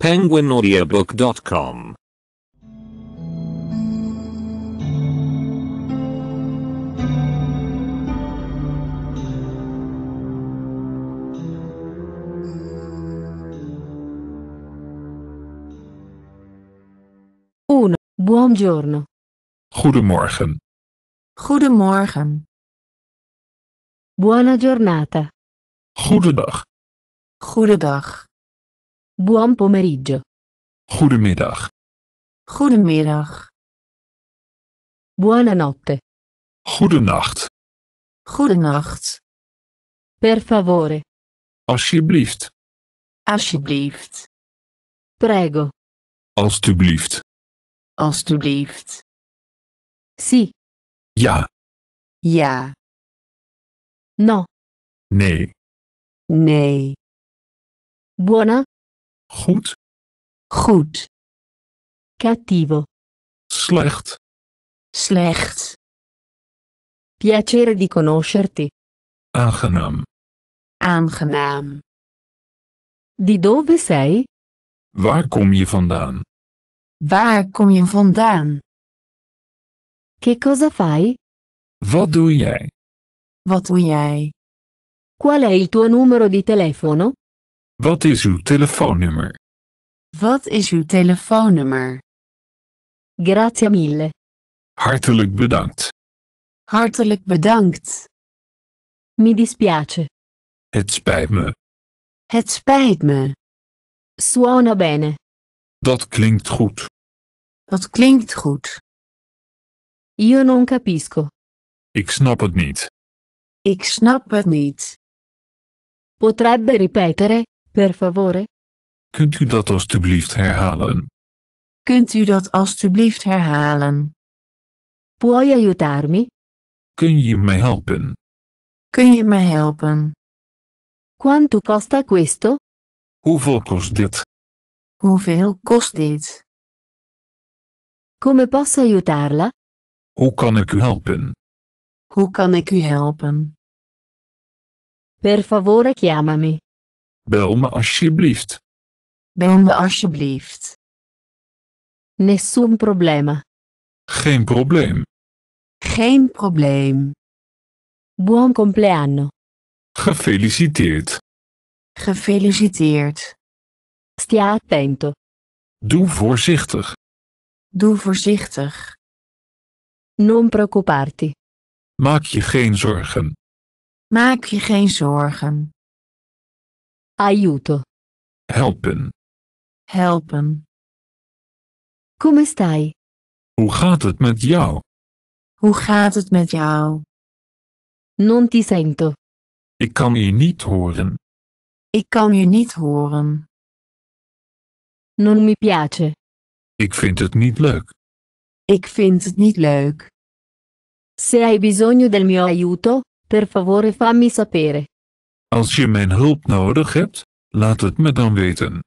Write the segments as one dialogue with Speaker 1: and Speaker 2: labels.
Speaker 1: penguinaudiobook.com
Speaker 2: Uno. Buongiorno.
Speaker 3: Goedemorgen.
Speaker 2: Goedemorgen. Buona giornata.
Speaker 3: Goedendag.
Speaker 2: Goedendag. Buon pomeriggio.
Speaker 3: Goedemiddag. Goedemiddag. Buonanotte. Goedenacht. Goedenacht.
Speaker 2: Per favore.
Speaker 3: Alsjeblieft.
Speaker 2: Alsjeblieft.
Speaker 3: Prego. Alsjeblieft. Alsjeblieft. Sì. Ja. Ja. No. Nee. Nee. Buona? Goed. Goed. Cattivo. Slecht.
Speaker 2: Slecht. Piacere di conoscerti.
Speaker 3: Aangenaam.
Speaker 2: Aangenaam. Di dove sei?
Speaker 3: Waar kom je vandaan?
Speaker 2: Waar kom je vandaan? Che cosa fai?
Speaker 3: Wat doe jij?
Speaker 2: Wat doe jij? Qual è il tuo numero di telefono?
Speaker 3: Wat is uw telefoonnummer?
Speaker 2: Wat is uw telefoonnummer? Grazie mille.
Speaker 3: Hartelijk bedankt.
Speaker 2: Hartelijk bedankt. Mi dispiace.
Speaker 3: Het spijt me.
Speaker 2: Het spijt me. Suona bene.
Speaker 3: Dat klinkt goed.
Speaker 2: Dat klinkt goed. Io non capisco.
Speaker 3: Ik snap het niet.
Speaker 2: Ik snap het niet. Potrebbe ripetere? Per favore.
Speaker 3: Kunt u dat alstublieft herhalen?
Speaker 2: Kunt u dat alstublieft herhalen? Puoi aiutarmi?
Speaker 3: Kun je mij helpen?
Speaker 2: Kun je mij helpen? Quanto costa questo?
Speaker 3: Hoeveel kost dit?
Speaker 2: Hoeveel kost dit? Come posso aiutarla?
Speaker 3: Hoe kan ik u helpen?
Speaker 2: Hoe kan ik u helpen? Per favore chiamami.
Speaker 3: Bel me alsjeblieft.
Speaker 2: Bel me alsjeblieft. Nessun problema.
Speaker 3: Geen probleem.
Speaker 2: Geen probleem. Buon compleanno.
Speaker 3: Gefeliciteerd.
Speaker 2: Gefeliciteerd. Stia attento.
Speaker 3: Doe voorzichtig.
Speaker 2: Doe voorzichtig. Non preoccuparti.
Speaker 3: Maak je geen zorgen.
Speaker 2: Maak je geen zorgen. Aiuto. Helpen. Helpen. Come stai?
Speaker 3: Hoe gaat het met jou?
Speaker 2: Hoe gaat het met jou? Non ti sento.
Speaker 3: Ik kan je niet horen.
Speaker 2: Ik kan je niet horen. Non mi piace.
Speaker 3: Ik vind het niet leuk.
Speaker 2: Ik vind het niet leuk. Se hai bisogno del mio aiuto, per favore fammi sapere.
Speaker 1: Als je mijn hulp nodig hebt, laat het me dan weten.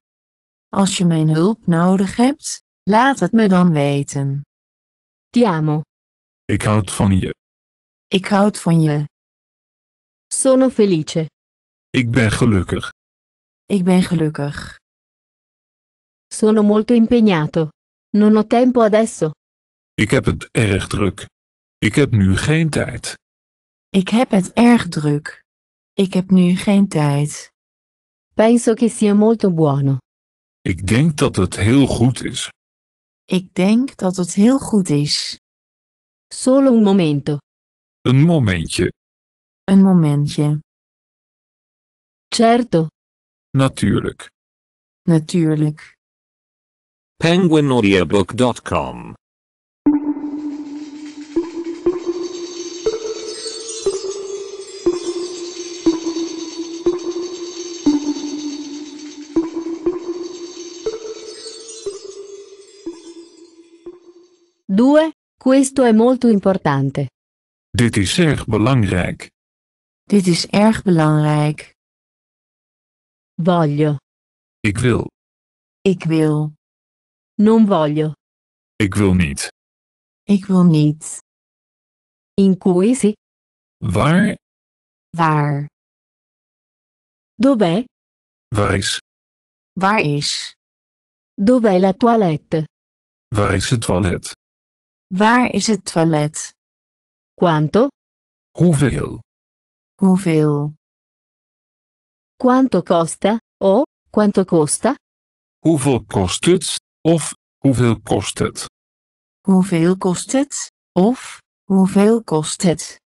Speaker 2: Als je mijn hulp nodig hebt, laat het me dan weten. Ti amo.
Speaker 3: Ik houd van je.
Speaker 2: Ik houd van je. Sono felice.
Speaker 3: Ik ben gelukkig.
Speaker 2: Ik ben gelukkig. Sono molto impegnato. Non ho tempo adesso.
Speaker 3: Ik heb het erg
Speaker 1: druk. Ik heb nu geen tijd.
Speaker 2: Ik heb het erg druk. Ik heb nu geen tijd. Penso che sia molto buono.
Speaker 3: Ik denk dat het heel goed is.
Speaker 2: Ik denk dat het heel goed is. Solo un momento.
Speaker 3: Een momentje.
Speaker 2: Een momentje. Certo.
Speaker 3: Natuurlijk.
Speaker 2: Natuurlijk.
Speaker 3: PenguinAudioBook.com
Speaker 2: 2. Questo è molto importante.
Speaker 3: Dit is erg belangrijk.
Speaker 2: Dit is erg belangrijk. Voglio. Ik wil. Ik wil. Non voglio.
Speaker 3: Ik wil niet.
Speaker 2: Ik wil niet. In cui si? Waar? Waar? Dov'è? Waar is? Waar is? Dov'è la toilette?
Speaker 3: Waar is het toilet?
Speaker 2: Waar is het toilet? Quanto?
Speaker 3: Hoeveel?
Speaker 2: Hoeveel? Quanto costa? O, quanto costa?
Speaker 3: Hoeveel kost het? Of, hoeveel kost het?
Speaker 2: Hoeveel kost het? Of, hoeveel kost het?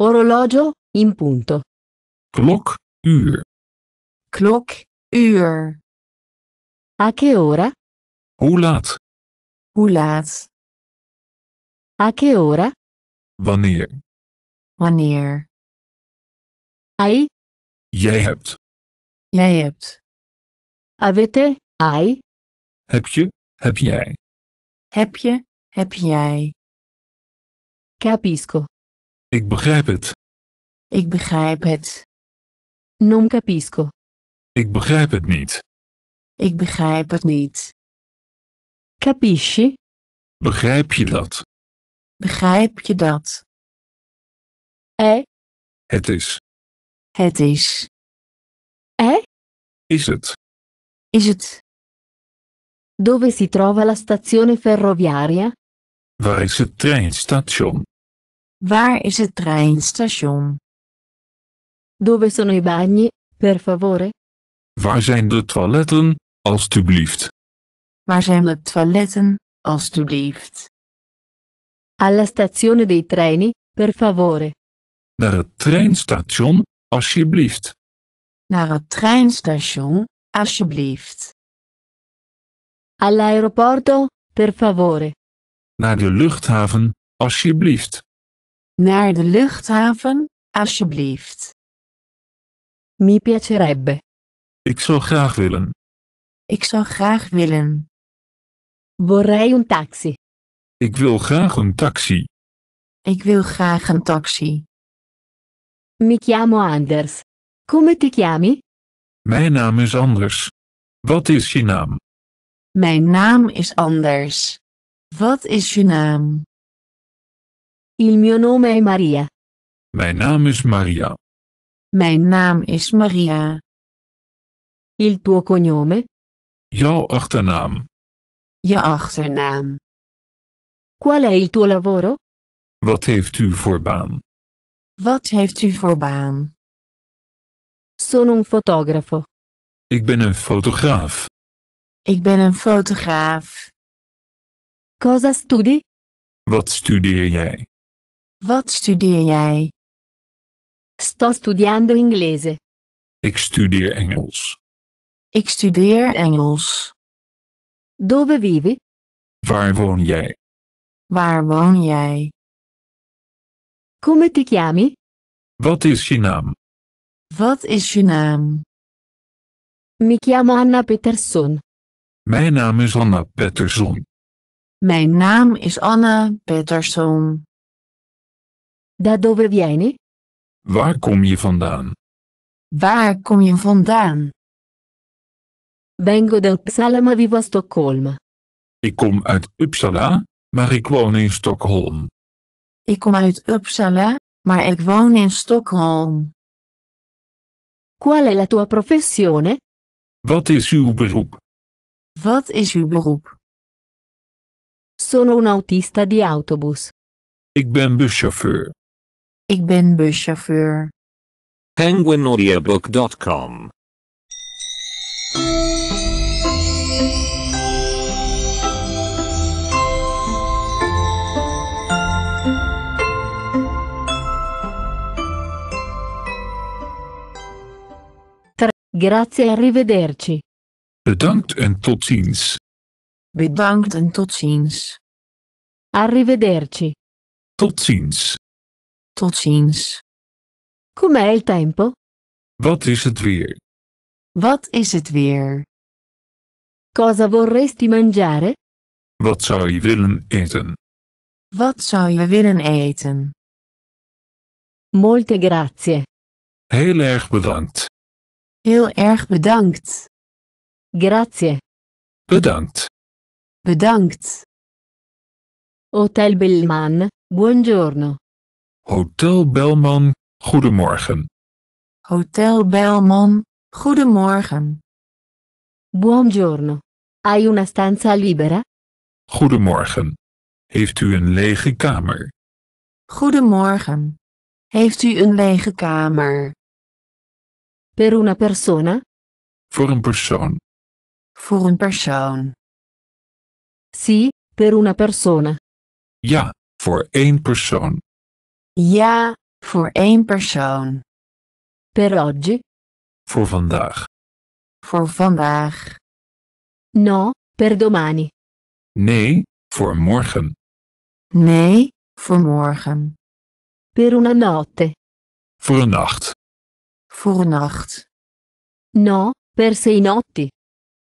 Speaker 2: Orologio, in punto.
Speaker 3: Klok, uur. Klok, uur. A che ora? Hoe laat? Hoe laat? A ora? Wanneer? Wanneer? Ai? Jij hebt.
Speaker 2: Jij hebt. Avete, Ai?
Speaker 3: Heb je, heb jij.
Speaker 2: Heb je, heb jij. Capisco.
Speaker 3: Ik begrijp het.
Speaker 2: Ik begrijp het. Non capisco.
Speaker 3: Ik begrijp het niet.
Speaker 2: Ik begrijp het niet. Capisci?
Speaker 3: Begrijp je dat?
Speaker 2: Begrijp je dat? Eh? Het is. Het is. Eh? Is het? Is het? Dove si trova la stazione ferroviaria?
Speaker 3: Waar is het treinstation?
Speaker 2: Waar is het treinstation? Dove sono i bagni, per favore?
Speaker 3: Waar zijn de toiletten, alstublieft?
Speaker 2: Waar zijn de toiletten, alstublieft? Alla stazione dei treni, per favore.
Speaker 3: Naar het treinstation,
Speaker 1: alsjeblieft.
Speaker 2: Naar het treinstation, alsjeblieft. All'aeroporto, per favore.
Speaker 1: Naar de luchthaven,
Speaker 3: alsjeblieft.
Speaker 2: Naar de luchthaven, alsjeblieft. Mi piacerebbe.
Speaker 3: Ik zou graag willen.
Speaker 2: Ik zou graag willen. Vorrei un taxi.
Speaker 3: Ik wil graag een taxi.
Speaker 2: Ik wil graag een taxi. Mi chiamo Anders. Come ti chiami?
Speaker 1: Mijn naam is Anders. Wat is je
Speaker 3: naam?
Speaker 2: Mijn naam is Anders. Wat is je naam? Il mio nome è Maria.
Speaker 3: Mijn naam is Maria.
Speaker 2: Mijn naam is Maria. Il tuo cognome?
Speaker 3: Jouw achternaam.
Speaker 2: Je achternaam. Qual è il tuo lavoro?
Speaker 3: Wat heeft u voor baan?
Speaker 2: Wat heeft u voor baan? Sono un fotografo.
Speaker 3: Ik ben een fotograaf.
Speaker 2: Ik ben een fotograaf. Cosa studi?
Speaker 3: Wat studeer jij?
Speaker 2: Wat studeer jij? Sto studiando inglese.
Speaker 3: Ik studeer Engels.
Speaker 2: Ik studeer Engels. Dove vivi?
Speaker 3: Waar woon jij?
Speaker 2: Waar woon jij? Come ti chiami?
Speaker 3: Wat is je naam?
Speaker 2: Wat is je naam? Mi chiamo Anna Peterson.
Speaker 3: Mijn naam is Anna Peterson.
Speaker 2: Mijn naam is Anna Peterson. Da dove vieni?
Speaker 3: Waar kom je vandaan?
Speaker 2: Waar kom je vandaan? Vengo da Uppsala vivo a Stoccolma.
Speaker 3: Ik kom uit Uppsala, maar ik woon in Stockholm.
Speaker 2: Ik kom uit Uppsala, maar ik woon in Stockholm. Qual è la tua professione?
Speaker 3: Wat is uw beroep?
Speaker 2: Wat is uw beroep? Sono un autista di autobus.
Speaker 3: Ik ben buschauffeur.
Speaker 2: Ik ben buschauffeur.
Speaker 1: Penguinaudiobook.com
Speaker 2: Grazie arrivederci.
Speaker 3: Bedankt en tot ziens.
Speaker 2: Bedankt en tot ziens. Arrivederci.
Speaker 3: Tot ziens.
Speaker 2: Tot ziens. Com'è il tempo?
Speaker 3: Wat is het weer?
Speaker 2: Wat is het weer? Cosa vorresti mangiare?
Speaker 3: Wat zou je willen eten?
Speaker 2: Wat zou je willen eten? Molte grazie.
Speaker 3: Heel erg bedankt.
Speaker 2: Heel erg bedankt. Grazie. Bedankt. Bedankt. Hotel Belman, buongiorno.
Speaker 3: Hotel Belman, goedemorgen.
Speaker 2: Hotel Belman, goedemorgen. Buongiorno. Hai una stanza libera?
Speaker 3: Goedemorgen. Heeft u een lege kamer?
Speaker 2: Goedemorgen. Heeft u een lege kamer? Per una persona?
Speaker 3: Voor een persoon.
Speaker 2: Voor een persoon. Sì, per una persona.
Speaker 3: Ja, voor één persoon.
Speaker 2: Ja, voor één persoon. Per oggi?
Speaker 3: Voor vandaag.
Speaker 2: Voor vandaag. No, per domani.
Speaker 3: Nee, voor morgen.
Speaker 2: Nee, voor morgen. Per una notte.
Speaker 3: Voor een nacht.
Speaker 2: Voor een nacht. No, per sei notti.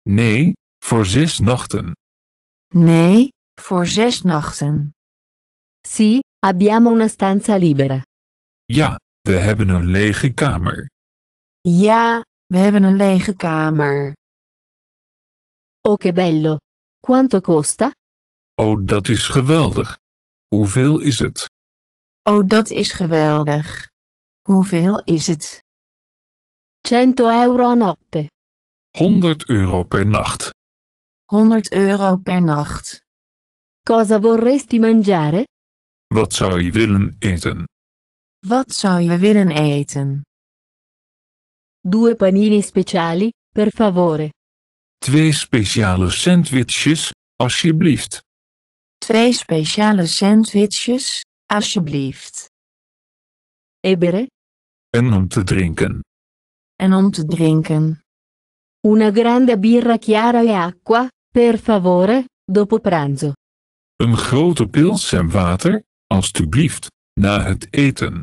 Speaker 3: Nee, voor zes nachten.
Speaker 2: Nee, voor zes nachten. Sì, abbiamo una stanza libera.
Speaker 3: Ja, we hebben een lege kamer.
Speaker 2: Ja, we hebben een lege kamer. Oh che bello. Quanto costa?
Speaker 3: Oh, dat is geweldig. Hoeveel is het?
Speaker 2: Oh, dat is geweldig. Hoeveel is het? 100 euro a notte.
Speaker 3: 100 euro per nacht.
Speaker 2: 100 euro per nacht. Cosa vorresti mangiare?
Speaker 3: Wat zou je willen eten?
Speaker 2: Wat zou je willen eten? Due panini speciali, per favore.
Speaker 3: Twee
Speaker 1: speciale sandwiches, alsjeblieft.
Speaker 2: Twee speciale sandwiches, alsjeblieft. Ebere?
Speaker 3: En om te drinken
Speaker 2: en om te drinken. Una grande birra chiara e acqua, per favore, dopo pranzo.
Speaker 1: Een grote pils en water, alstublieft, na het eten.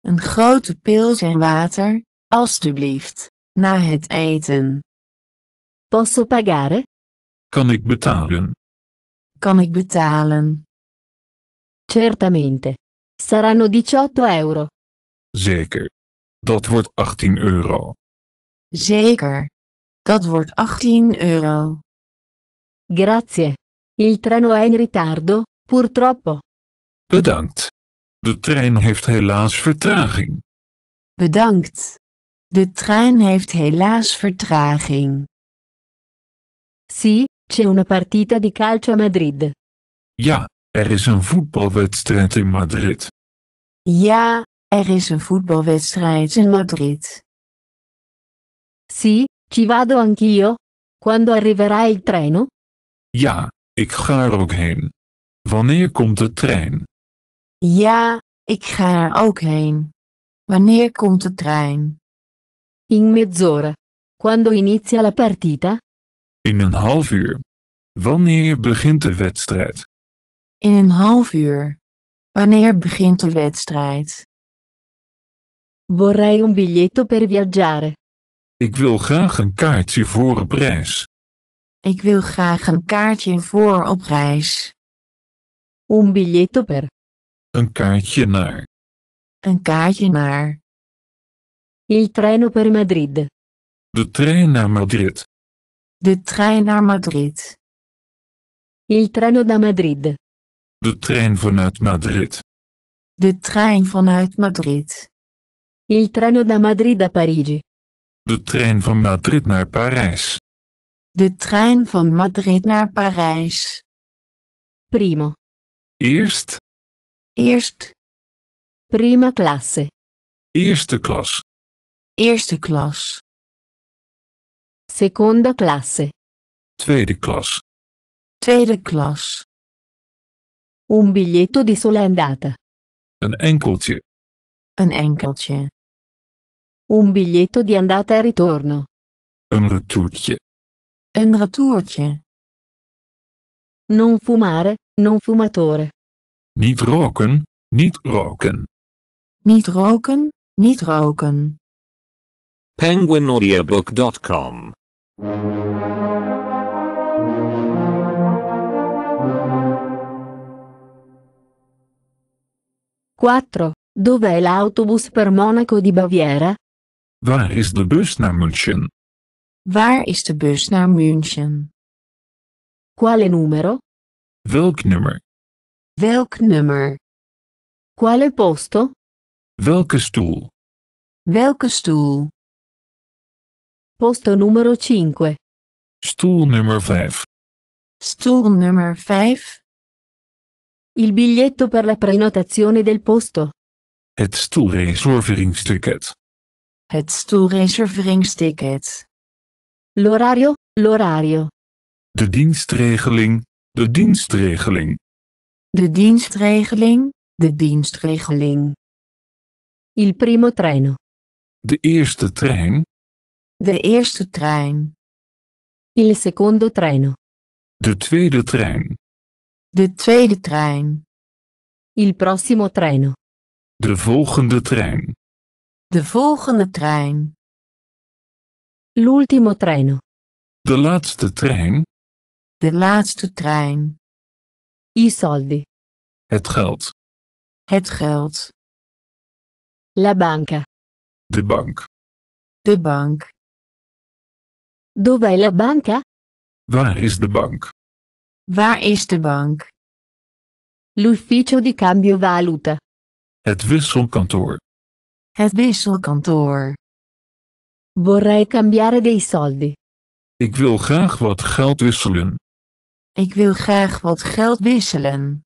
Speaker 2: Een grote pils en water, alstublieft, na het eten. Posso pagare?
Speaker 3: Kan ik betalen?
Speaker 2: Kan ik betalen? Certamente. Saranno 18 euro.
Speaker 3: Zeker. Dat wordt 18 euro.
Speaker 2: Zeker. Dat wordt 18 euro. Grazie. Il treno è in ritardo, purtroppo.
Speaker 3: Bedankt. De trein heeft helaas vertraging.
Speaker 2: Bedankt. De trein heeft helaas vertraging. Sì, c'è una partita di calcio a Madrid.
Speaker 3: Ja, er is een voetbalwedstrijd in Madrid.
Speaker 2: Ja, er is een voetbalwedstrijd in Madrid. Sì, ci vado anch'io. Quando arriverà il treno?
Speaker 3: Ja, ik ga er ook heen. Wanneer komt de
Speaker 1: trein?
Speaker 2: Ja, ik ga er ook heen. Wanneer komt de trein? In mezz'ora. Quando inizia la partita?
Speaker 3: In een half uur. Wanneer begint de wedstrijd?
Speaker 2: In een half uur. Wanneer begint de wedstrijd? Vorrei un biglietto per viaggiare.
Speaker 3: Ik wil graag een kaartje voor op reis.
Speaker 2: Ik wil graag een kaartje voor op reis. Un biglietto per.
Speaker 3: Een kaartje naar.
Speaker 2: Een kaartje naar. Il treno per Madrid.
Speaker 3: De trein naar Madrid.
Speaker 2: De trein naar Madrid. Il treno da Madrid.
Speaker 3: De trein vanuit Madrid.
Speaker 2: De trein vanuit Madrid. Il treno da Madrid a Parigi.
Speaker 3: De trein van Madrid naar Parijs.
Speaker 2: De trein van Madrid naar Parijs. Primo.
Speaker 3: Eerst.
Speaker 2: Eerst. Prima klasse.
Speaker 3: Eerste klas.
Speaker 2: Eerste klas. Seconda klasse.
Speaker 3: Tweede klas.
Speaker 2: Tweede klas. Un biglietto di sola andata.
Speaker 3: Een enkeltje.
Speaker 2: Een enkeltje. Un biglietto di andata e ritorno.
Speaker 3: Un retourtje.
Speaker 2: Un retourtje. Non fumare, non fumatore.
Speaker 3: Niet roken, niet roken.
Speaker 2: Niet roken, niet roken.
Speaker 3: Penguinaudiobook.com
Speaker 2: Quattro. Dov'è l'autobus per Monaco di Baviera?
Speaker 3: Waar is de bus naar München?
Speaker 2: Waar is de bus naar München? Quale numero?
Speaker 3: Welk nummer?
Speaker 2: Welk nummer? Quale posto?
Speaker 3: Welke stoel?
Speaker 2: Welke stoel? Posto numero 5.
Speaker 3: Stoel nummer 5.
Speaker 2: Stoel nummer 5. Il biglietto per la prenotazione del posto.
Speaker 3: Het stoelreserveringsticket.
Speaker 2: Het stoelreserveringsticket. L'orario, l'orario.
Speaker 3: De dienstregeling, de dienstregeling.
Speaker 2: De dienstregeling, de dienstregeling. Il primo treno.
Speaker 3: De eerste trein.
Speaker 2: De eerste trein. Il secondo treno.
Speaker 3: De tweede trein.
Speaker 2: De tweede trein. Il prossimo treno.
Speaker 3: De volgende trein.
Speaker 2: De volgende trein. L'ultimo treno.
Speaker 3: De laatste trein.
Speaker 2: De laatste trein. I soldi.
Speaker 3: Het geld.
Speaker 2: Het geld. La banca. De bank. De bank. Dov'è la banca?
Speaker 3: Waar is de bank?
Speaker 2: Waar is de bank? L'ufficio di cambio valuta.
Speaker 3: Het wisselkantoor.
Speaker 2: Het wisselkantoor. Vorrei cambiare dei soldi.
Speaker 3: Ik wil graag wat geld wisselen.
Speaker 2: Ik wil graag wat geld wisselen.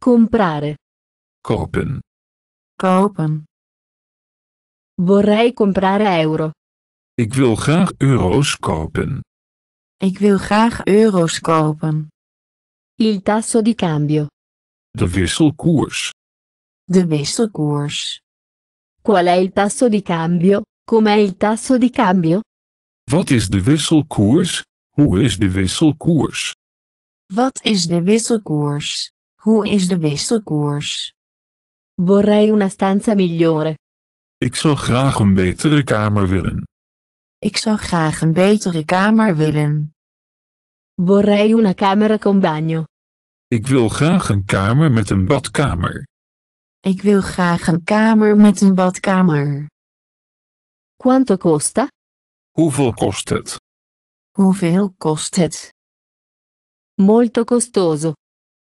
Speaker 2: Comprare. Kopen. Kopen. Vorrei comprare euro.
Speaker 3: Ik wil graag euro's kopen.
Speaker 2: Ik wil graag euro's kopen. Il tasso di cambio.
Speaker 3: De wisselkoers.
Speaker 2: De wisselkoers. Qual è il tasso di cambio? Com'è il tasso di cambio?
Speaker 3: Wat is de wisselkoers?
Speaker 1: Hoe is de wisselkoers?
Speaker 2: Wat is de wisselkoers? Hoe is de wisselkoers? Vorrei una stanza migliore.
Speaker 1: Ik zou graag een betere kamer willen.
Speaker 2: Ik zou graag een betere kamer willen. Vorrei una camera con bagno.
Speaker 1: Ik wil graag een
Speaker 3: kamer met een badkamer.
Speaker 2: Ik wil graag een kamer met een badkamer. Quanto costa?
Speaker 3: Hoeveel kost het?
Speaker 2: Hoeveel kost het? Molto costoso.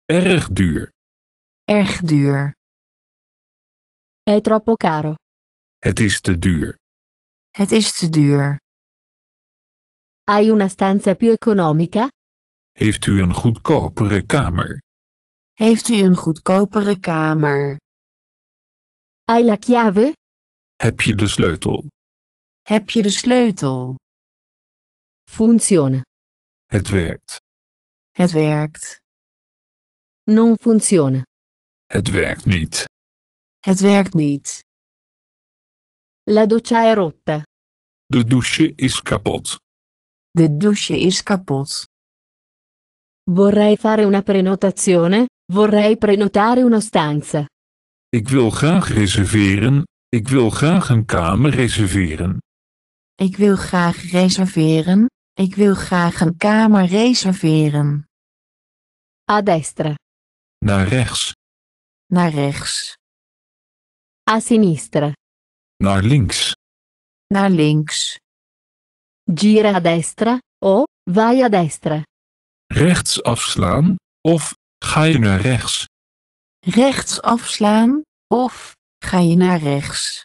Speaker 3: Erg duur.
Speaker 2: Erg duur. È troppo caro.
Speaker 3: Het is te duur.
Speaker 2: Het is te duur. Hai una stanza più economica?
Speaker 3: Heeft u een goedkopere kamer?
Speaker 2: Heeft u een goedkopere kamer? Hai la chiave?
Speaker 3: Heb je de sleutel?
Speaker 2: Heb je de sleutel? Funziona.
Speaker 3: Het werkt.
Speaker 2: Het werkt. Non funziona.
Speaker 3: Het werkt niet.
Speaker 2: Het werkt niet. La doccia è rotta.
Speaker 3: De douche is kapot.
Speaker 2: De douche is kapot. Vorrei fare una prenotazione, vorrei prenotare una stanza.
Speaker 1: Ik wil graag reserveren. Ik wil graag een kamer reserveren.
Speaker 2: Ik wil graag reserveren. Ik wil graag een kamer reserveren. A destra.
Speaker 3: Naar rechts.
Speaker 2: Naar rechts. A sinistra.
Speaker 3: Naar links.
Speaker 2: Naar links. Gira a destra, o, vai a destra.
Speaker 3: Rechts afslaan, of ga je naar rechts
Speaker 2: rechts afslaan, of ga je naar rechts.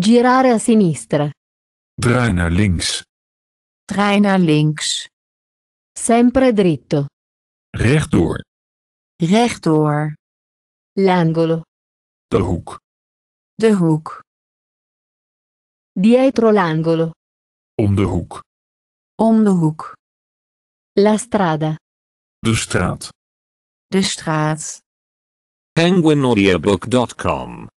Speaker 2: Girare a sinistra.
Speaker 3: Draai naar links.
Speaker 2: Draai naar links. Sempre dritto.
Speaker 3: Rechtdoor.
Speaker 2: Rechtdoor. L'angolo. De hoek. De hoek. Dietro l'angolo.
Speaker 3: Om de hoek. Om de hoek.
Speaker 2: La strada.
Speaker 3: De straat.
Speaker 2: De straat.
Speaker 3: penguinaudiobook.com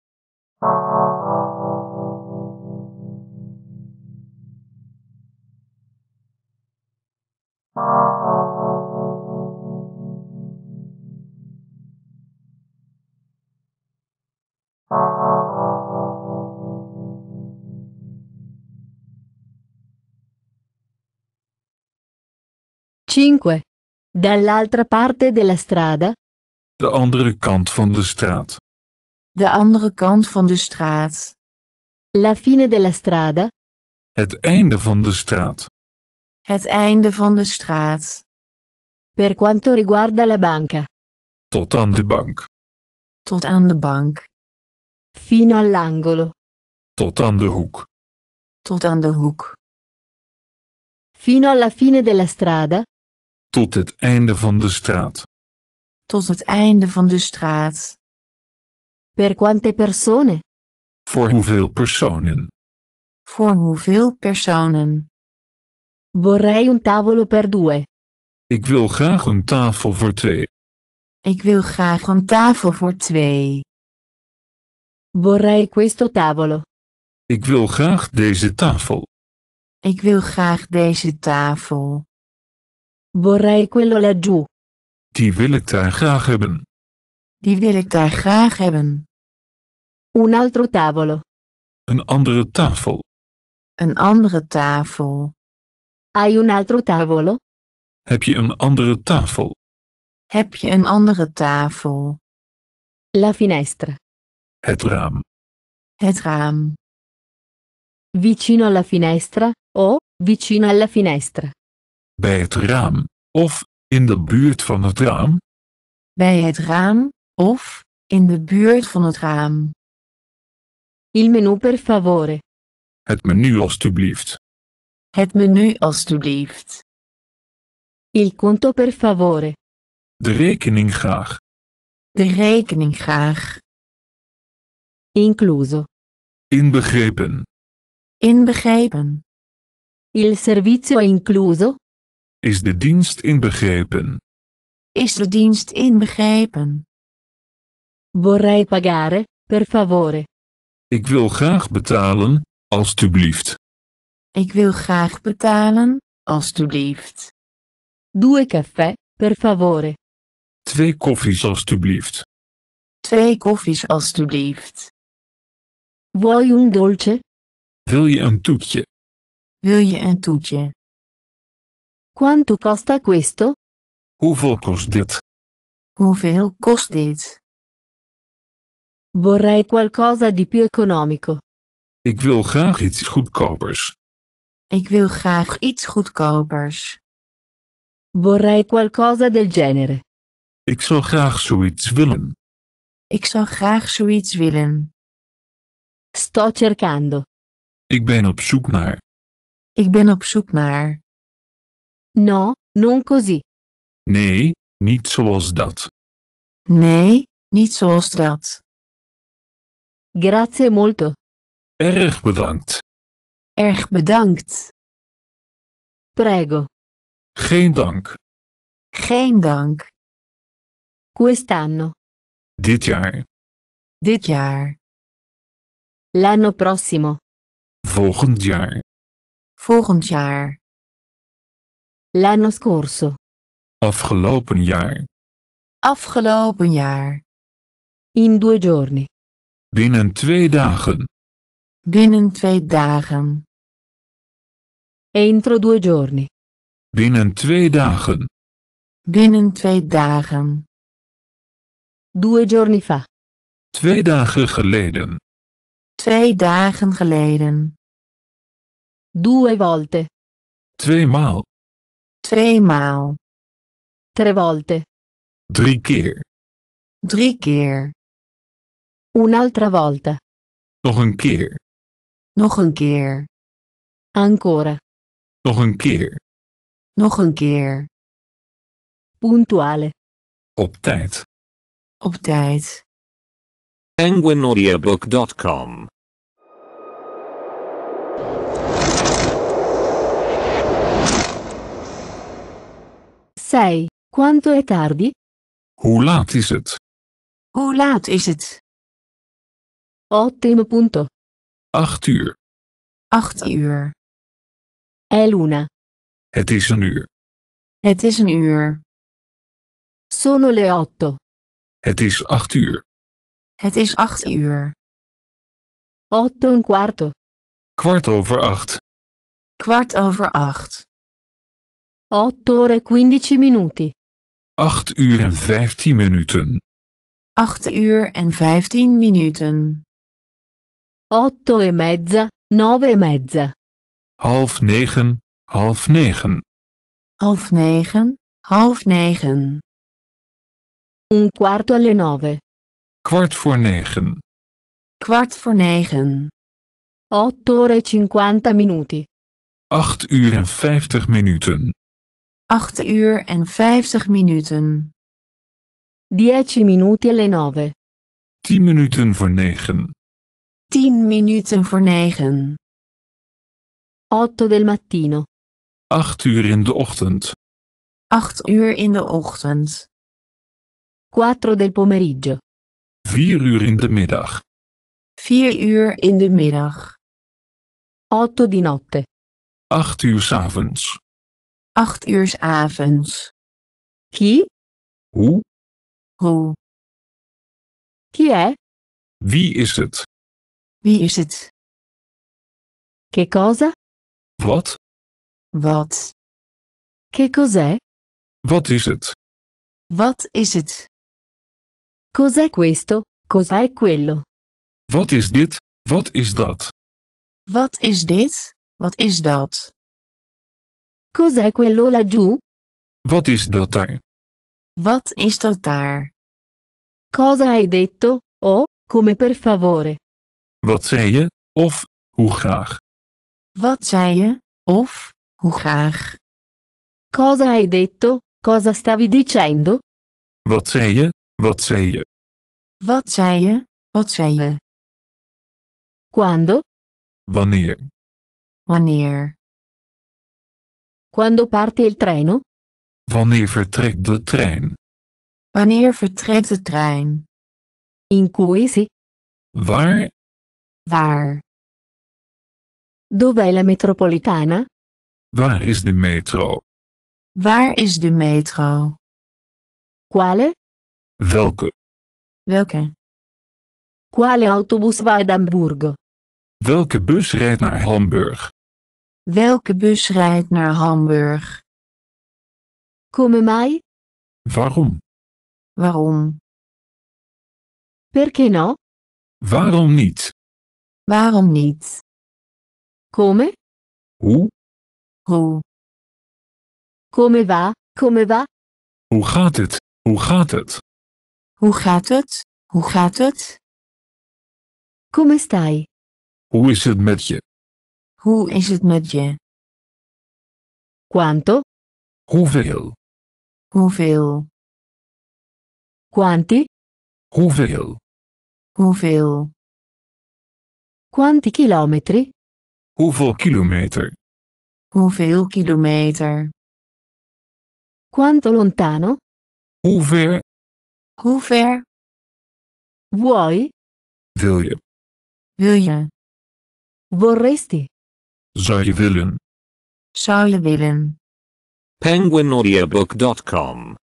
Speaker 2: Cinque. Dall'altra parte della strada,
Speaker 3: De andere kant van de straat.
Speaker 2: De andere kant van de straat. La fine della strada.
Speaker 3: Het einde van de straat.
Speaker 2: Het einde van de straat. Per quanto riguarda la banca.
Speaker 3: Tot aan de bank.
Speaker 2: Tot aan de bank. Fino all'angolo.
Speaker 3: Tot aan de hoek.
Speaker 2: Tot aan de hoek. Fino alla fine della strada.
Speaker 3: Tot het einde van de straat
Speaker 2: tot het einde van de straat. Per quante persone?
Speaker 3: Voor hoeveel personen?
Speaker 2: Voor hoeveel personen? Vorrei un tavolo per due.
Speaker 1: Ik wil graag een tafel voor twee.
Speaker 2: Ik wil graag een tafel voor twee. Vorrei questo tavolo.
Speaker 3: Ik wil graag deze tafel.
Speaker 2: Ik wil graag deze tafel. Vorrei quello laggiù.
Speaker 3: Die wil ik daar graag hebben.
Speaker 2: Die wil ik daar graag hebben. Un altro tavolo.
Speaker 3: Een andere tafel.
Speaker 2: Een andere tafel. Hai un altro tavolo?
Speaker 3: Heb je een andere tafel?
Speaker 2: Heb je een andere tafel? La finestra.
Speaker 3: Het raam.
Speaker 2: Het raam. Vicino alla finestra o vicino alla finestra.
Speaker 3: Bij het raam of in de buurt van het raam?
Speaker 2: Bij het raam, of, in de buurt van het raam. Il menu per favore.
Speaker 3: Het menu alstublieft.
Speaker 2: Het menu alstublieft. Il conto per favore.
Speaker 3: De rekening graag.
Speaker 2: De rekening graag. Incluso.
Speaker 3: Inbegrepen.
Speaker 2: Inbegrepen. Il servizio incluso?
Speaker 3: Is de dienst inbegrepen?
Speaker 2: Is de dienst inbegrepen? Vorrei pagare, per favore.
Speaker 3: Ik wil graag betalen, alstublieft.
Speaker 2: Ik wil graag betalen, alstublieft. Due caffè, per favore.
Speaker 3: Twee koffies, alstublieft.
Speaker 2: Twee koffies, alstublieft. Vuoi un dolce?
Speaker 3: Wil je een toetje?
Speaker 2: Wil je een toetje? Quanto costa questo?
Speaker 3: Hoeveel kost dit?
Speaker 2: Hoeveel kost dit? Vorrei qualcosa di più economico.
Speaker 3: Ik wil graag iets goedkopers.
Speaker 2: Ik wil graag iets goedkopers. Vorrei qualcosa del genere.
Speaker 3: Ik zou graag zoiets willen.
Speaker 2: Ik zou graag zoiets willen. Sto cercando.
Speaker 3: Ik ben op zoek naar.
Speaker 2: Ik ben op zoek naar. No, non così.
Speaker 3: Nee, niet zoals dat.
Speaker 2: Nee, niet zoals dat. Grazie molto.
Speaker 3: Erg bedankt.
Speaker 2: Erg bedankt. Prego.
Speaker 3: Geen dank.
Speaker 2: Geen dank. Quest'anno.
Speaker 3: Dit jaar.
Speaker 2: Dit jaar. L'anno prossimo.
Speaker 3: Volgend jaar.
Speaker 2: Volgend jaar. L'anno scorso.
Speaker 3: Afgelopen jaar.
Speaker 2: Afgelopen jaar. In due giorni.
Speaker 3: Binnen twee dagen.
Speaker 2: Binnen twee dagen. Entro due giorni.
Speaker 3: Binnen twee dagen.
Speaker 2: Binnen twee dagen. Due giorni fa.
Speaker 3: Twee dagen geleden.
Speaker 2: Twee dagen geleden. Due volte.
Speaker 3: Tweemaal.
Speaker 2: Tweemaal. Tre volte.
Speaker 3: Drie keer.
Speaker 2: Drie keer. Un'altra volta.
Speaker 3: Nog een keer.
Speaker 2: Nog een keer. Ancora.
Speaker 3: Nog een keer.
Speaker 2: Nog een keer. Puntuale.
Speaker 3: Op tijd.
Speaker 2: Op tijd.
Speaker 3: Penguinaudiabook.com
Speaker 2: 6. Quanto è tardi?
Speaker 3: Hoe laat is het? Hoe laat is het? Ottimo punto. 8 uur. 8 uur. È l'una. Het is een uur.
Speaker 2: Het is een uur. Sono le otto.
Speaker 3: Het is 8 uur.
Speaker 2: Het is 8 uur. Otto un quarto.
Speaker 3: Kwart over acht.
Speaker 2: Kwart over acht. 8 ore 15 e minuti.
Speaker 3: 8 uur en 15 minuten.
Speaker 2: 8 uur en 15 minuten. 8 e mezza, 9 e mezza.
Speaker 3: Half 9, half 9.
Speaker 2: Half 9, half 9. Un quarto alle 9.
Speaker 3: Kwart voor 9.
Speaker 2: Kwart voor 9. 8 ore 50 e minuti.
Speaker 1: 8 uur en 50 minuten.
Speaker 2: 8 uur en 50 minuten. 10 minuti alle 9.
Speaker 3: 10 minuten voor 9.
Speaker 2: 10 minuten voor 9. 8 del mattino.
Speaker 3: 8 uur in de ochtend.
Speaker 2: 8 uur in de ochtend. 4 del pomeriggio.
Speaker 3: 4 uur in de middag.
Speaker 2: 4 uur in de middag. 8 di notte.
Speaker 3: 8 uur s'avonds. 8 uur avonds. Ki? Hoe? Hoe? Qui Wie is het? Wie is het? Che cosa? Wat?
Speaker 2: Wat? Che cos'è?
Speaker 3: Wat is het?
Speaker 2: Wat is het? Cos'è questo? Cos'è quello?
Speaker 3: Wat is dit? Wat is dat?
Speaker 2: Wat is dit? Wat is dat? Cos'è quello laggiù?
Speaker 3: Wat is dat daar?
Speaker 2: Wat is dat daar? Cosa hai detto? Oh, come per favore.
Speaker 3: Wat zei je? Of, hoe graag?
Speaker 2: Wat zei je? Of, hoe graag? Cosa hai detto? Cosa stavi dicendo?
Speaker 3: Wat zei je? Wat zei je?
Speaker 2: Wat zei je? Wat zei je? Quando? Wanneer? Wanneer? Quando parte il treno?
Speaker 3: Wanneer vertrekt de trein?
Speaker 2: Wanneer vertrekt de trein? In cui Waar? Waar? Dov'è la metropolitana?
Speaker 3: Waar is de metro?
Speaker 2: Waar is de metro? Quale? Welke? Welke? Quale autobus va ad Hamburgo?
Speaker 3: Welke bus rijdt naar Hamburg?
Speaker 2: Welke bus rijdt naar Hamburg? Come mai? Waarom? Waarom? Perché no?
Speaker 3: Waarom niet?
Speaker 2: Waarom niet? Come? Hoe? Hoe? Come va? Come va?
Speaker 3: Hoe gaat het? Hoe gaat het?
Speaker 2: Hoe gaat het? Hoe gaat het? Come stai?
Speaker 3: Hoe is het met je?
Speaker 2: Hoe is het met je? Quanto?
Speaker 3: Hoeveel?
Speaker 2: Hoeveel? Quanti?
Speaker 3: Hoeveel?
Speaker 2: Hoeveel? Quanti kilometri?
Speaker 3: Hoeveel kilometer?
Speaker 2: Hoeveel kilometer? Quanto lontano? Hoe ver? Hoe ver? Vuoi? Wil je? Wil je? Vorresti?
Speaker 3: Zeulevillen.
Speaker 2: Zeulevillen.
Speaker 3: PenguinAudiobook.com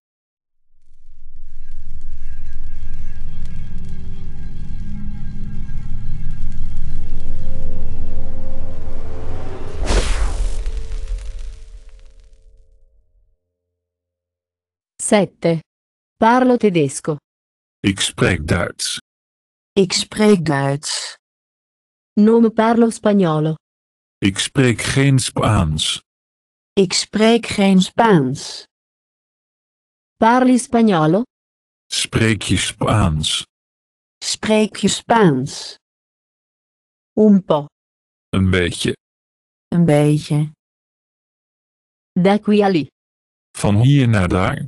Speaker 2: Sette. Parlo tedesco.
Speaker 3: Ik spreek Duits.
Speaker 2: Ik spreek Duits. Non parlo spagnolo.
Speaker 1: Ik spreek geen Spaans.
Speaker 2: Ik spreek geen Spaans. Parli spagnolo?
Speaker 3: Spreek je Spaans?
Speaker 2: Spreek je Spaans? Un po'.
Speaker 3: Een beetje.
Speaker 2: Een beetje. Da qui a lì.
Speaker 3: Van hier naar daar.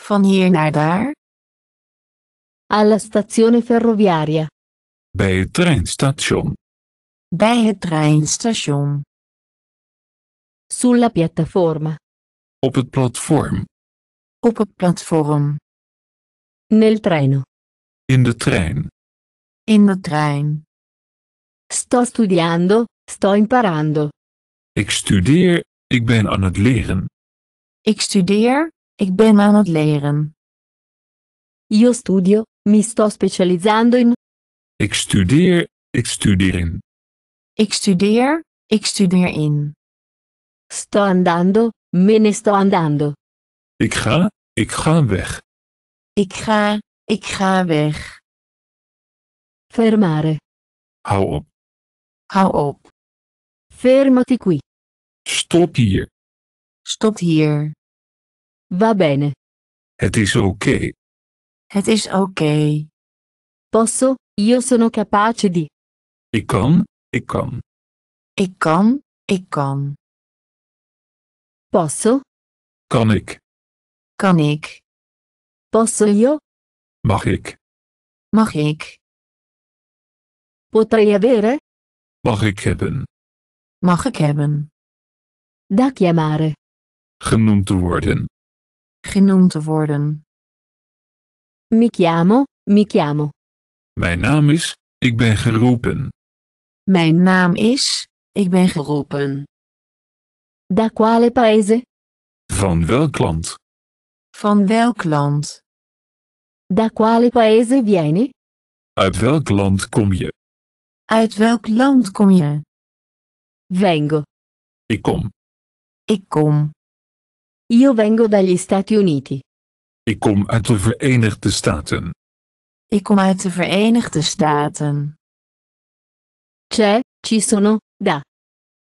Speaker 2: Van hier naar daar. Alla stazione ferroviaria.
Speaker 3: Bij het treinstation
Speaker 2: bij het treinstation. Sulla piattaforma.
Speaker 3: Op het platform.
Speaker 2: Op het platform. Nel treno.
Speaker 3: In de trein.
Speaker 2: In de trein. Sto studiando, sto imparando.
Speaker 3: Ik studeer, ik ben aan het leren.
Speaker 2: Ik studeer, ik ben aan het leren. Io studio, mi sto specializzando in.
Speaker 3: Ik studeer, ik studeer in.
Speaker 2: Ik studeer, ik studeer in. Sto andando, me ne sto andando.
Speaker 3: Ik ga, ik ga weg.
Speaker 2: Ik ga, ik ga weg. Fermare. Hou op. Hou op. Fermati qui.
Speaker 3: Stop hier.
Speaker 2: Stop hier. Va bene.
Speaker 3: Het is oké.
Speaker 2: Het is oké. Posso, io sono capace di.
Speaker 3: Ik kan, ik kan.
Speaker 2: Ik kan, ik kan. Posso? Kan ik. Kan ik. Posso io? Mag ik. Mag ik. Potrei avere?
Speaker 3: Mag ik hebben.
Speaker 2: Mag ik hebben. Da chiamare.
Speaker 3: Genoemd te worden.
Speaker 2: Genoemd te worden. Mi chiamo, mi chiamo.
Speaker 3: Mijn naam is, ik ben geroepen.
Speaker 2: Mijn naam is, ik ben geroepen. Da quale paese?
Speaker 3: Van welk land?
Speaker 2: Van welk land? Da quale paese vieni?
Speaker 3: Uit welk land kom je?
Speaker 2: Uit welk land kom je? Vengo. Ik kom. Ik kom. Io vengo dagli Stati Uniti.
Speaker 3: Ik kom uit de Verenigde Staten.
Speaker 2: Ik kom uit de Verenigde Staten. C'è, ci sono, da.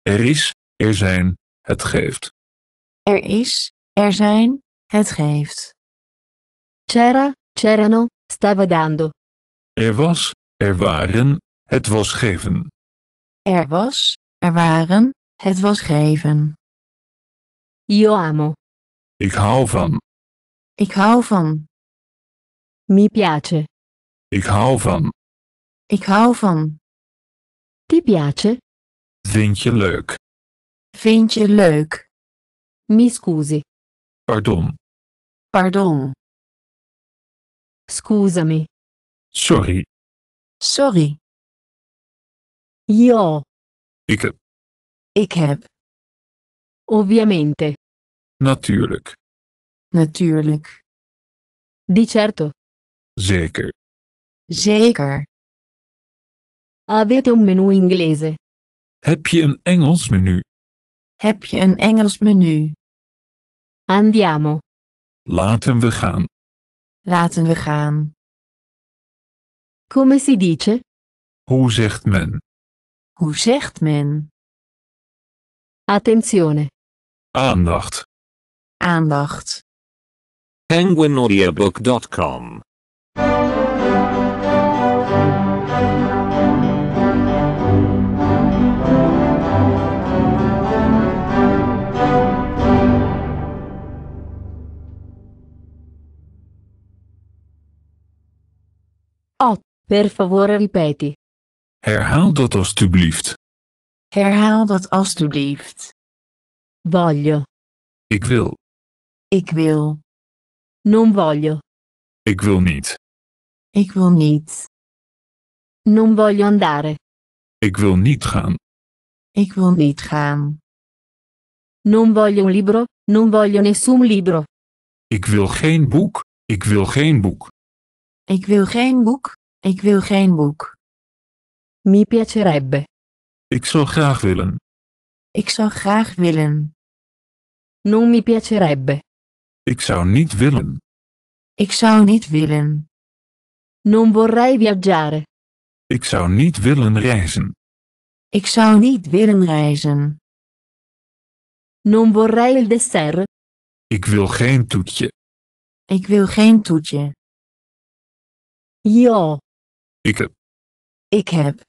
Speaker 3: Er is, er zijn, het geeft.
Speaker 2: Er is, er zijn, het geeft. C'era, c'erano, stava dando.
Speaker 3: Er was, er waren, het was geven.
Speaker 2: Er was, er waren, het was geven. Io amo.
Speaker 3: Ik hou van.
Speaker 2: Ik hou van. Mi piace.
Speaker 3: Ik hou van.
Speaker 2: Ik hou van. Ti piace?
Speaker 3: Vind je leuk?
Speaker 2: Vind je leuk? Mi scusi. Pardon. Pardon. Scusami. Sorry. Sorry. Io. Ik heb. Ik heb. Ovviamente.
Speaker 3: Natuurlijk.
Speaker 2: Natuurlijk. Di certo. Zeker. Zeker. Avete un menu inglese?
Speaker 3: Heb je een Engels menu?
Speaker 2: Heb je een Engels menu? Andiamo.
Speaker 3: Laten we gaan.
Speaker 2: Laten we gaan. Come si dice?
Speaker 3: Hoe zegt men?
Speaker 2: Hoe zegt men? Attenzione.
Speaker 3: Aandacht.
Speaker 2: Aandacht.
Speaker 3: PenguinAudiobook.com
Speaker 2: Per favore ripeti.
Speaker 3: Herhaal dat alstublieft.
Speaker 2: Herhaal dat alstublieft. Voglio. Ik wil. Ik wil. Non voglio.
Speaker 3: Ik wil niet.
Speaker 2: Ik wil niet. Non voglio andare.
Speaker 3: Ik wil niet gaan.
Speaker 2: Ik wil niet gaan. Non voglio un libro, non voglio nessun libro.
Speaker 3: Ik wil geen boek, ik wil geen boek.
Speaker 2: Ik wil geen boek, ik wil geen boek. Mi piacerebbe.
Speaker 3: Ik zou graag willen.
Speaker 2: Ik zou graag willen. Non mi piacerebbe.
Speaker 3: Ik zou niet willen.
Speaker 2: Ik zou niet willen. Non vorrei viaggiare.
Speaker 3: Ik zou niet willen reizen.
Speaker 2: Ik zou niet willen reizen. Non vorrei il dessert.
Speaker 3: Ik wil geen toetje.
Speaker 2: Ik wil geen toetje. Ja. Ik heb. Ik heb.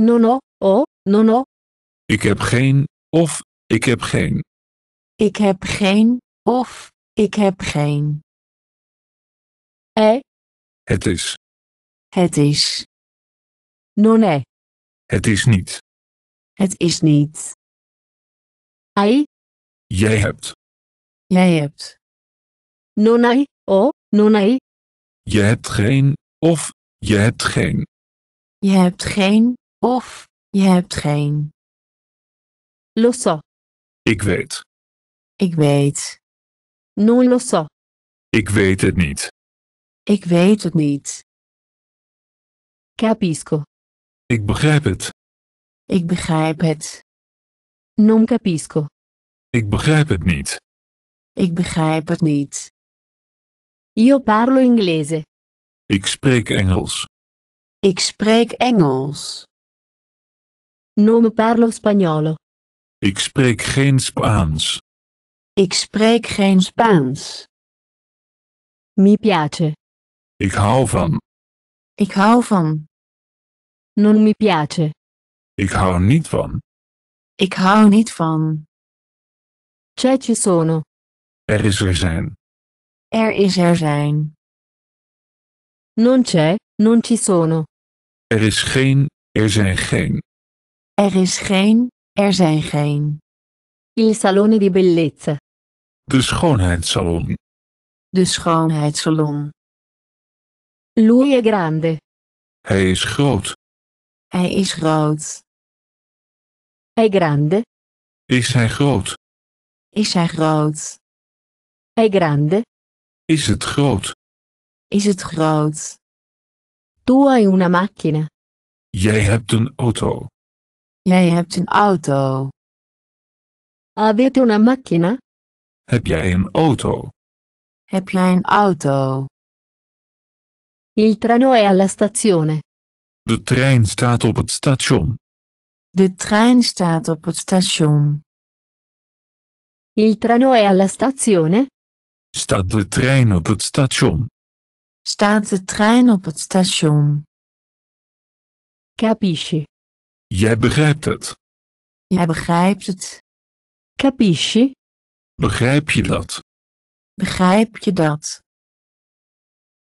Speaker 2: Nono, oh nono.
Speaker 3: Ik heb geen, of, ik heb geen.
Speaker 2: Ik heb geen, of, ik heb geen. Eh? Het is. Het is. Nonne.
Speaker 3: Het is niet. Het is niet. hij Jij hebt. Jij hebt. Nonai, o, nonai. Oh, Je hebt geen, of, je hebt geen.
Speaker 2: Je hebt geen, of, je hebt geen. Lo so. Ik weet. Ik weet. Non lo so.
Speaker 3: Ik weet het niet.
Speaker 2: Ik weet het niet. Capisco.
Speaker 3: Ik begrijp het.
Speaker 2: Ik begrijp het. Non capisco.
Speaker 3: Ik begrijp het niet.
Speaker 2: Ik begrijp het niet. Io parlo inglese.
Speaker 3: Ik spreek Engels.
Speaker 2: Ik spreek Engels. Non parlo spagnolo.
Speaker 3: Ik spreek geen Spaans.
Speaker 2: Ik spreek geen Spaans. Mi piace.
Speaker 3: Ik hou van.
Speaker 2: Ik hou van. Non mi piace.
Speaker 3: Ik hou niet van.
Speaker 2: Ik hou niet van. C'è sono.
Speaker 3: Er is er zijn.
Speaker 2: Er is er zijn. Non c'è, non ci sono.
Speaker 3: Er is geen, er zijn geen.
Speaker 2: Er is geen, er zijn geen. Il salone di bellezza.
Speaker 3: De schoonheidssalon.
Speaker 2: De schoonheidssalon. Lui è grande.
Speaker 3: Hij is groot.
Speaker 2: Hij is groot. Hij grande.
Speaker 3: Is hij groot?
Speaker 2: Is hij groot? Hij grande.
Speaker 3: Is het groot?
Speaker 2: is het groot. Tu hai una macchina.
Speaker 3: Jij hebt een auto.
Speaker 2: Jij hebt een auto. Avete una macchina?
Speaker 3: Heb jij een auto?
Speaker 2: Heb jij een auto? Il treno è alla stazione.
Speaker 3: De trein staat op het station.
Speaker 2: De trein staat op het station. Il treno è alla stazione?
Speaker 3: Staat de trein op het station?
Speaker 2: Staat de trein op het station? Capisci.
Speaker 3: Jij begrijpt het.
Speaker 2: Jij begrijpt het. Capisci?
Speaker 3: Begrijp je dat?
Speaker 2: Begrijp je dat?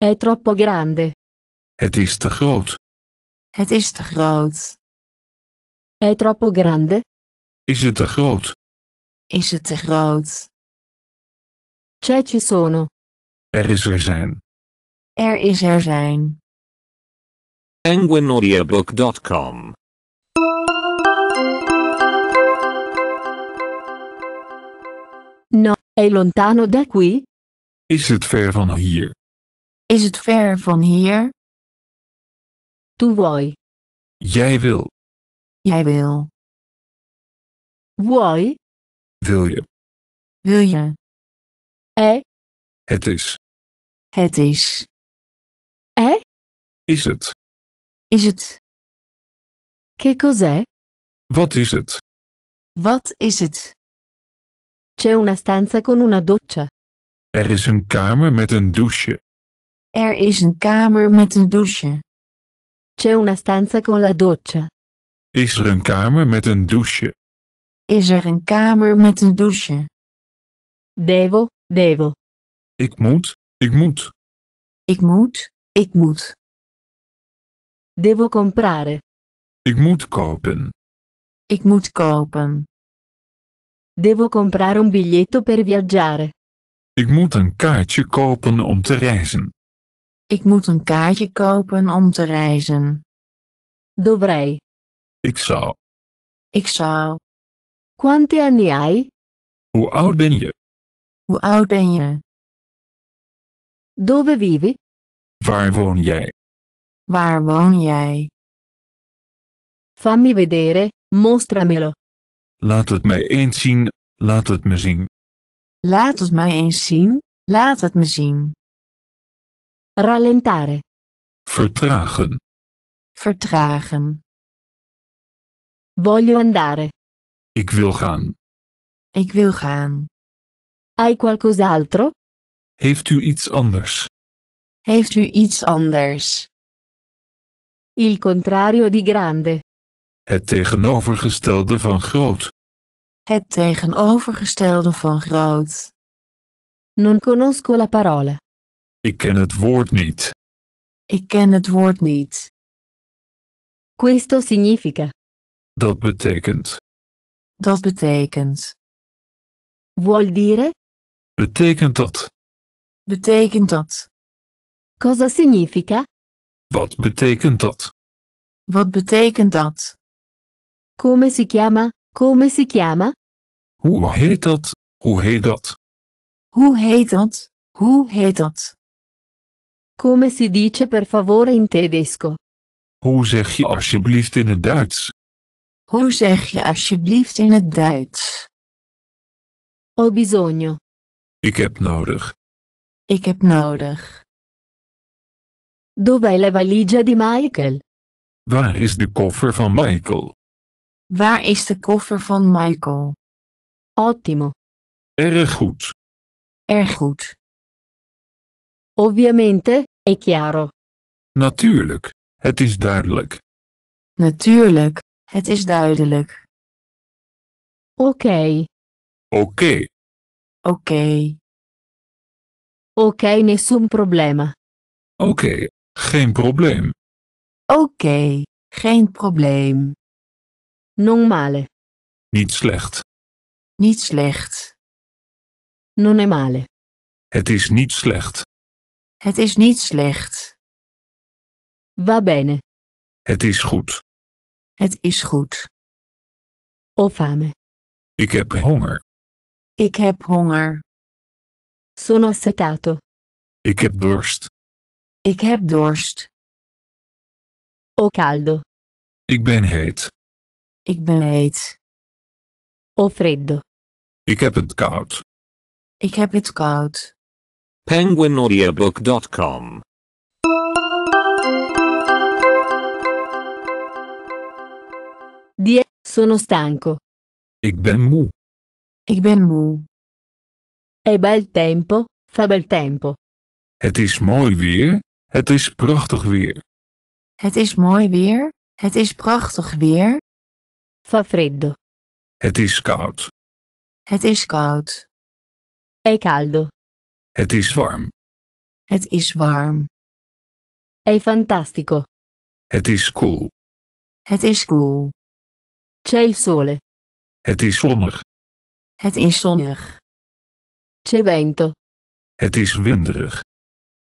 Speaker 2: È troppo grande.
Speaker 3: Het is te groot.
Speaker 2: Het is te groot. È troppo grande?
Speaker 3: Is het te groot?
Speaker 2: Is het te groot? C'è ci sono.
Speaker 3: Er is er zijn.
Speaker 2: Er is er zijn.
Speaker 3: Penguinaudiobook.com
Speaker 2: No, è lontano da qui?
Speaker 3: Is het ver van hier?
Speaker 2: Is het ver van hier? Tu vuoi?
Speaker 3: Jij wil.
Speaker 2: Jij wil. Vuoi? Wil je? Wil je? Eh? Het is. Het is.
Speaker 3: È? Is het?
Speaker 2: Is het? Che cos'è?
Speaker 3: Wat is het?
Speaker 2: Wat is het? C'è una stanza con una doccia.
Speaker 3: Er is een kamer met een douche.
Speaker 2: Er is een kamer met een douche. C'è una stanza con la doccia.
Speaker 1: Is er
Speaker 3: een kamer met een douche?
Speaker 2: Is er een kamer met een douche? Devo, devo.
Speaker 3: Ik moet, ik moet.
Speaker 2: Ik moet. Ik moet. Devo comprare.
Speaker 3: Ik moet kopen.
Speaker 2: Ik moet kopen. Devo comprare un biglietto per viaggiare.
Speaker 3: Ik moet een kaartje kopen om te reizen.
Speaker 2: Ik moet een kaartje kopen om te reizen. Dovrei. Ik zou. Ik zou. Quanti anni hai?
Speaker 3: Hoe oud ben je?
Speaker 2: Hoe oud ben je? Dove vivi?
Speaker 3: Waar woon jij?
Speaker 2: Waar woon jij? Fammi vedere, mostramelo.
Speaker 3: Laat het mij eens zien, laat het me zien.
Speaker 2: Laat het mij eens zien, laat het me zien. Rallentare.
Speaker 3: Vertragen.
Speaker 2: Vertragen. Voglio andare.
Speaker 3: Ik wil gaan.
Speaker 2: Ik wil gaan. Hai qualcos'altro?
Speaker 3: Heeft u iets anders?
Speaker 2: Heeft u iets anders? Il contrario di grande.
Speaker 3: Het
Speaker 1: tegenovergestelde van groot.
Speaker 2: Het tegenovergestelde van groot. Non conosco la parola.
Speaker 3: Ik ken het woord niet.
Speaker 2: Ik ken het woord niet. Questo significa.
Speaker 3: Dat betekent.
Speaker 2: Dat betekent. Vuol dire?
Speaker 3: Betekent dat?
Speaker 2: Betekent dat? Cosa significa?
Speaker 3: Wat betekent dat?
Speaker 2: Wat betekent dat? Come si chiama? si chiama?
Speaker 3: Hoe heet dat? Hoe heet dat?
Speaker 2: Hoe heet dat? Hoe heet dat? Come si dice per favore in tedesco?
Speaker 3: Hoe zeg je alsjeblieft in het Duits?
Speaker 2: Hoe zeg je alsjeblieft in het Duits? Ho bisogno.
Speaker 3: Ik heb nodig.
Speaker 2: Ik heb nodig. Dov'è la valigia di Michael?
Speaker 3: Waar is de koffer van Michael?
Speaker 2: Waar is de koffer van Michael? Ottimo.
Speaker 3: Erg goed.
Speaker 2: Erg goed. Ovviamente, è chiaro.
Speaker 3: Natuurlijk, het is duidelijk.
Speaker 2: Natuurlijk, het is duidelijk. Oké. Oké. Oké. niets Oké, nessun problema.
Speaker 3: Oké, geen probleem.
Speaker 2: Oké, geen probleem. Normale.
Speaker 3: Niet slecht.
Speaker 2: Niet slecht. Normale.
Speaker 3: Het is niet slecht.
Speaker 2: Het is niet slecht. Va bene.
Speaker 3: Het is goed.
Speaker 2: Het is goed. Opame.
Speaker 3: Ik heb honger.
Speaker 2: Ik heb honger. Sono assetato.
Speaker 3: Ik heb dorst.
Speaker 2: Ik heb dorst. Ho caldo.
Speaker 3: Ik ben heet.
Speaker 2: Ik ben heet. Ho freddo.
Speaker 3: Ik heb het koud.
Speaker 2: Ik heb het koud.
Speaker 3: penguinaudiobook.com
Speaker 2: Die, sono stanco.
Speaker 3: Ik ben moe.
Speaker 2: Ik ben moe. È bel tempo, fa bel tempo.
Speaker 3: Het is mooi weer, Het is prachtig weer.
Speaker 2: Het is mooi weer. Het is prachtig weer. Fa freddo.
Speaker 3: Het is koud.
Speaker 2: Het is koud. È caldo.
Speaker 3: Het is warm.
Speaker 2: Het is warm. È fantastico.
Speaker 3: Het is koel.
Speaker 2: Het is koel. C'è il sole.
Speaker 3: Het is zonnig.
Speaker 2: Het is zonnig. C'è vento.
Speaker 3: Het is winderig.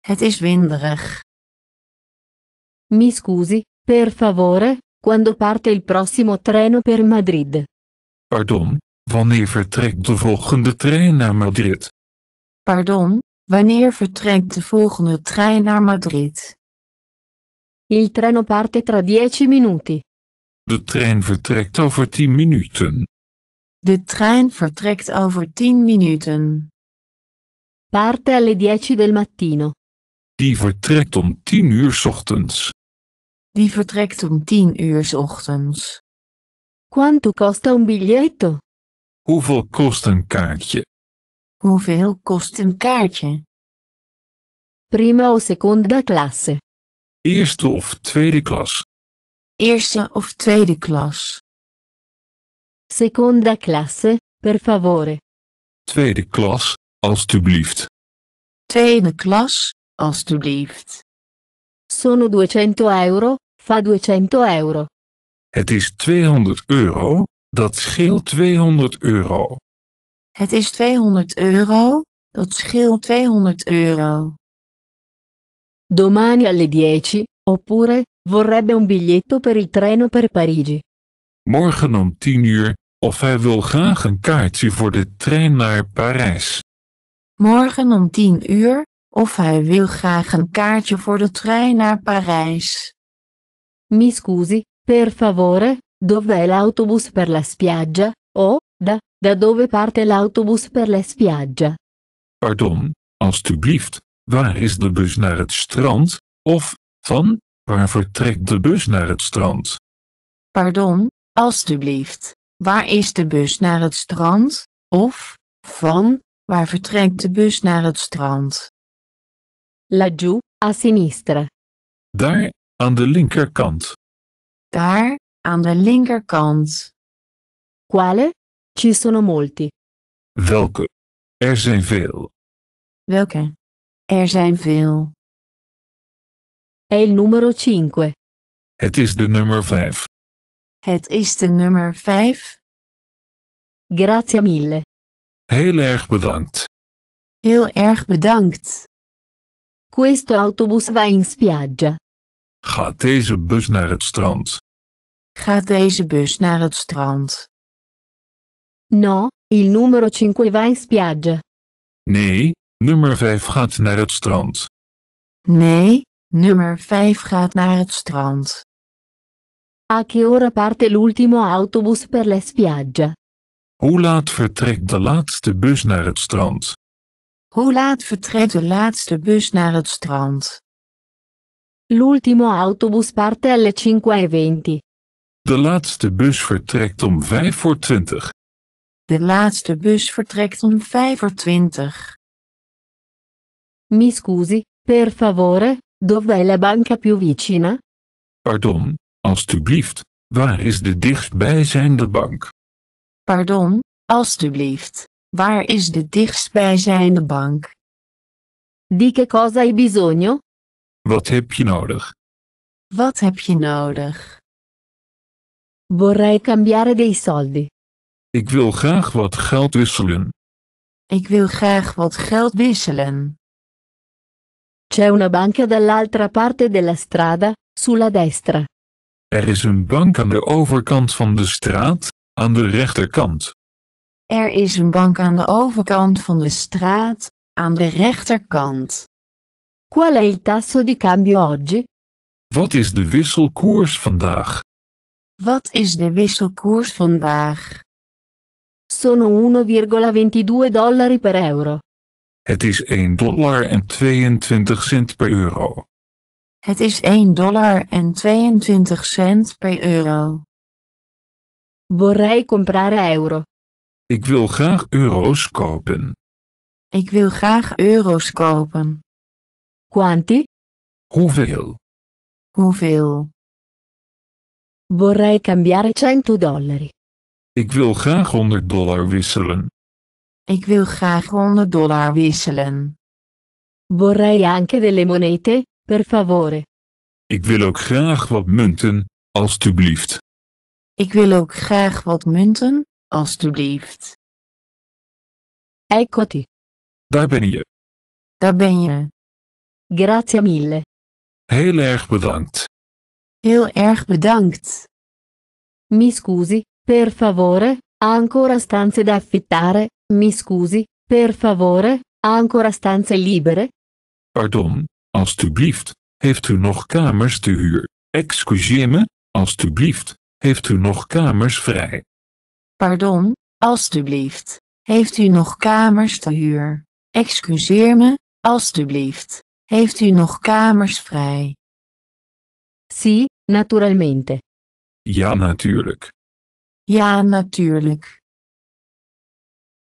Speaker 2: Het is winderig. Mi scusi, per favore, quando parte il prossimo treno per Madrid?
Speaker 1: Pardon, wanneer vertrekt de volgende trein naar
Speaker 3: Madrid?
Speaker 2: Pardon, wanneer vertrekt de volgende trein naar Madrid? Il treno parte tra 10 minuti.
Speaker 3: De trein
Speaker 1: vertrekt over 10 minuten.
Speaker 2: De trein vertrekt over 10 minuten. Parte alle 10 del mattino.
Speaker 3: Die vertrekt om tien uur ochtends.
Speaker 2: Die vertrekt om tien uur ochtends. Quanto costa un biglietto?
Speaker 3: Hoeveel kost een kaartje?
Speaker 2: Hoeveel kost een kaartje? Prima o seconda classe.
Speaker 3: Eerste of tweede klas.
Speaker 2: Eerste of tweede klas. Seconda classe, per favore.
Speaker 3: Tweede klas, alstublieft.
Speaker 2: Tweede klas, Alsjeblieft. Sono 200 euro, fa 200 euro.
Speaker 3: Het is 200
Speaker 1: euro, dat scheelt 200 euro.
Speaker 2: Het is 200 euro, dat scheelt 200 euro. Domani alle 10, oppure, vorrebbe un biglietto per il treno per Parigi.
Speaker 1: Morgen om 10 uur, of hij wil graag een kaartje voor de trein naar Parijs.
Speaker 2: Morgen om 10 uur, of hij wil graag een kaartje voor de trein naar Parijs. Mi scusi, per favore, dov'è l'autobus per la spiaggia? O, da, da dove parte l'autobus per la spiaggia?
Speaker 1: Pardon, alstublieft, waar is de bus naar het strand? Of, van, waar vertrekt de bus naar het strand?
Speaker 2: Pardon, alstublieft, waar is de bus naar het strand? Of, van, waar vertrekt de bus naar het strand? laggiù, a sinistra.
Speaker 3: Daar, aan de linkerkant.
Speaker 2: Daar, aan de linkerkant. Quale? Ci sono molti.
Speaker 3: Welke? Er zijn veel.
Speaker 2: Welke? Er zijn veel. È il numero 5.
Speaker 3: Het is de nummer 5.
Speaker 2: Het is de nummer 5. Grazie mille.
Speaker 3: Heel erg bedankt.
Speaker 2: Heel erg bedankt. Questo autobus va in spiaggia.
Speaker 1: Gaat deze bus naar het strand?
Speaker 2: Gaat deze bus naar het strand? No, il numero 5 va in spiaggia.
Speaker 3: Nee, nummer 5 gaat naar het strand.
Speaker 2: Nee, nummer 5 gaat naar het strand. A che ora parte l'ultimo autobus per la spiaggia?
Speaker 1: Hoe laat vertrekt de laatste bus naar het strand?
Speaker 2: Hoe laat vertrekt de laatste bus naar het strand? L'ultimo autobus parte alle 5.20. E
Speaker 3: de laatste bus
Speaker 1: vertrekt om 5 voor 20.
Speaker 2: De laatste bus vertrekt om 5 voor 20. Mi scusi, per favore, dov'è la banca più vicina?
Speaker 3: Pardon, alstublieft, waar is de
Speaker 1: dichtstbijzijnde bank?
Speaker 2: Pardon, alstublieft, Waar is de dichtstbijzijnde bank? Di che cosa hai bisogno?
Speaker 3: Wat heb je nodig?
Speaker 2: Wat heb je nodig? Vorrei cambiare dei soldi.
Speaker 3: Ik wil graag wat geld wisselen.
Speaker 2: Ik wil graag wat geld wisselen. C'è una banca dall'altra parte della strada, sulla destra.
Speaker 1: Er is een bank aan de overkant van de straat, aan de rechterkant.
Speaker 2: Er is een bank aan de overkant van de straat, aan de rechterkant. Qual è il tasso di cambio
Speaker 1: oggi? Wat is de wisselkoers vandaag?
Speaker 2: Wat is de wisselkoers vandaag? Sono 1,22 dollari per euro.
Speaker 1: Het is 1 dollar en 22 cent per euro.
Speaker 2: Het is 1 dollar en 22 cent per euro. Vorrei comprare euro.
Speaker 3: Ik wil graag euro's kopen.
Speaker 2: Ik wil graag euro's kopen. Quanti?
Speaker 3: Hoeveel?
Speaker 2: Hoeveel? Vorrei cambiare 100 dollari.
Speaker 3: Ik wil graag 100 dollar wisselen.
Speaker 2: Ik wil graag 100 dollar wisselen. Vorrei anche delle monete, per favore.
Speaker 3: Ik wil ook graag wat munten, alstublieft.
Speaker 2: Ik wil ook graag wat munten, Alsjeblieft. Eccoti. Daar ben je. Daar ben je. Grazie mille.
Speaker 3: Heel erg bedankt.
Speaker 2: Heel erg bedankt. Mi scusi, per favore, ancora stanze da affittare? Mi scusi, per favore, ancora stanze libere?
Speaker 1: Pardon, alstublieft, heeft u nog kamers te huur? Excuseer me, alstublieft, heeft u nog kamers
Speaker 3: vrij?
Speaker 2: Pardon, alstublieft, heeft u nog kamers te huur? Excuseer me, alstublieft, heeft u nog kamers vrij? Sí, naturalmente.
Speaker 3: Ja, natuurlijk.
Speaker 2: Ja, natuurlijk.